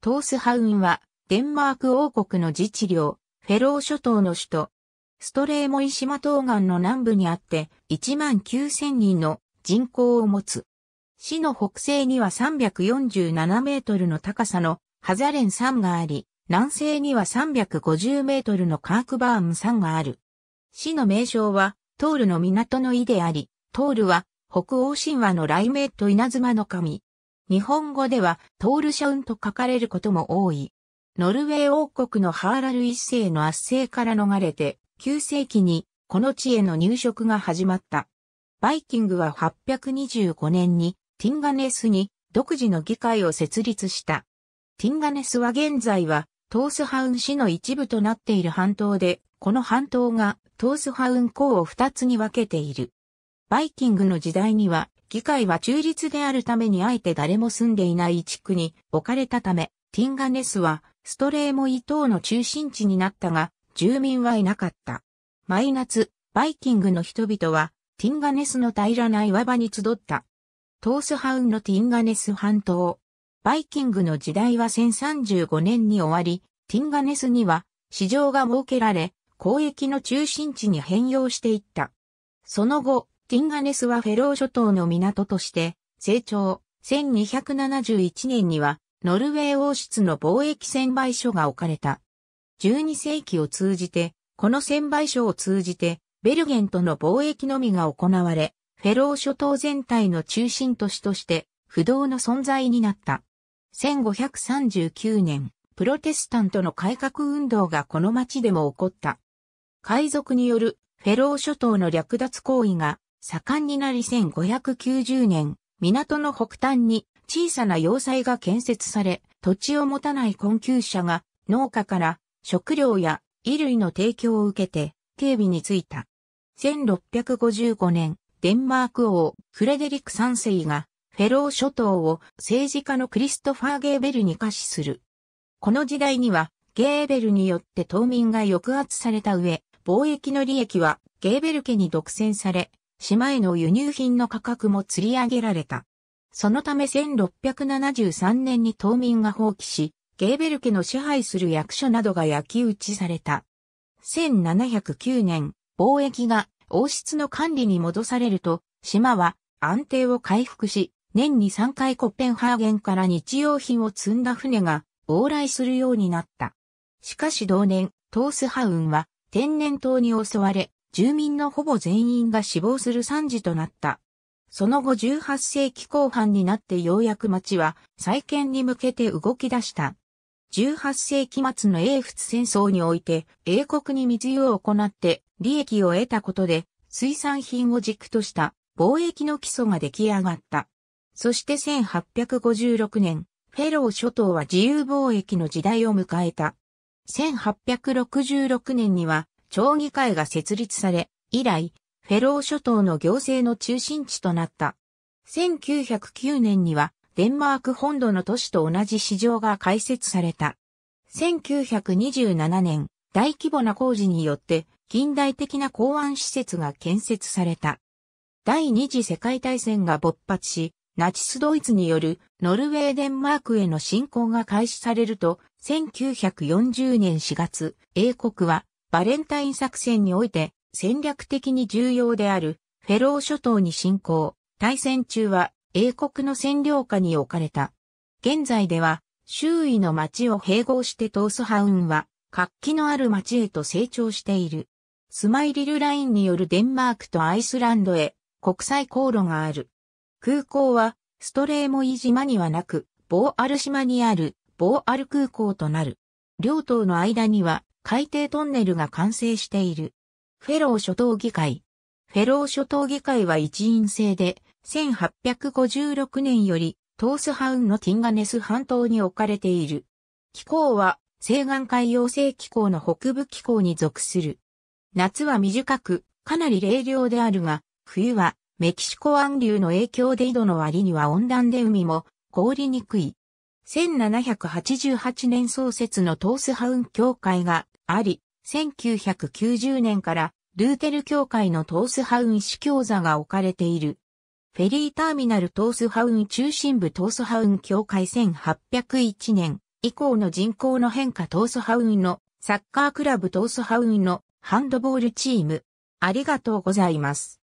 トースハウンは、デンマーク王国の自治領、フェロー諸島の首都、ストレーモイ島東岸の南部にあって、1万9000人の人口を持つ。市の北西には347メートルの高さのハザレン山があり、南西には350メートルのカークバーム山がある。市の名称は、トールの港の井であり、トールは北欧神話の雷鳴と稲妻の神、日本語ではトールシャウンと書かれることも多い。ノルウェー王国のハーラル一世の圧政から逃れて、9世紀にこの地への入植が始まった。バイキングは825年にティンガネスに独自の議会を設立した。ティンガネスは現在はトースハウン市の一部となっている半島で、この半島がトースハウン港を2つに分けている。バイキングの時代には議会は中立であるためにあえて誰も住んでいない地区に置かれたため、ティンガネスはストレーモイ島の中心地になったが、住民はいなかった。毎夏、バイキングの人々は、ティンガネスの平らな岩場に集った。トースハウンのティンガネス半島。バイキングの時代は1035年に終わり、ティンガネスには市場が設けられ、交易の中心地に変容していった。その後、ティンガネスはフェロー諸島の港として成長。1271年にはノルウェー王室の貿易専売所が置かれた。12世紀を通じて、この専売所を通じて、ベルゲンとの貿易のみが行われ、フェロー諸島全体の中心都市として不動の存在になった。1539年、プロテスタントの改革運動がこの町でも起こった。海賊によるフェロー諸島の略奪行為が盛んになり1590年、港の北端に小さな要塞が建設され、土地を持たない困窮者が農家から食料や衣類の提供を受けて警備についた。1655年、デンマーク王フレデリック3世がフェロー諸島を政治家のクリストファー・ゲーベルに下賜する。この時代にはゲーベルによって島民が抑圧された上、貿易の利益はゲーベル家に独占され、島への輸入品の価格も釣り上げられた。そのため1673年に島民が放棄し、ゲーベル家の支配する役所などが焼き打ちされた。1709年、貿易が王室の管理に戻されると、島は安定を回復し、年に3回コッペンハーゲンから日用品を積んだ船が往来するようになった。しかし同年、トースハウンは天然痘に襲われ、住民のほぼ全員が死亡する惨事となった。その後18世紀後半になってようやく町は再建に向けて動き出した。18世紀末の英仏戦争において英国に密輸を行って利益を得たことで水産品を軸とした貿易の基礎が出来上がった。そして1856年、フェロー諸島は自由貿易の時代を迎えた。1866年には町議会が設立され、以来、フェロー諸島の行政の中心地となった。1909年には、デンマーク本土の都市と同じ市場が開設された。1927年、大規模な工事によって、近代的な港湾施設が建設された。第二次世界大戦が勃発し、ナチスドイツによるノルウェーデンマークへの侵攻が開始されると、1940年4月、英国はバレンタイン作戦において戦略的に重要であるフェロー諸島に侵攻、対戦中は英国の占領下に置かれた。現在では周囲の町を併合してトースハウンは活気のある町へと成長している。スマイリルラインによるデンマークとアイスランドへ国際航路がある。空港はストレーモイ島にはなく、ボーアル島にあるボーアル空港となる。両島の間には海底トンネルが完成している。フェロー諸島議会。フェロー諸島議会は一員制で、1856年よりトースハウンのティンガネス半島に置かれている。気候は西岸海洋性気候の北部気候に属する。夏は短く、かなり冷涼であるが、冬はメキシコ湾流の影響で緯度の割には温暖で海も凍りにくい。1788年創設のトースハウン協会があり、1990年からルーテル教会のトースハウン市教座が置かれている。フェリーターミナルトースハウン中心部トースハウン教会1801年以降の人口の変化トースハウンのサッカークラブトースハウンのハンドボールチーム。ありがとうございます。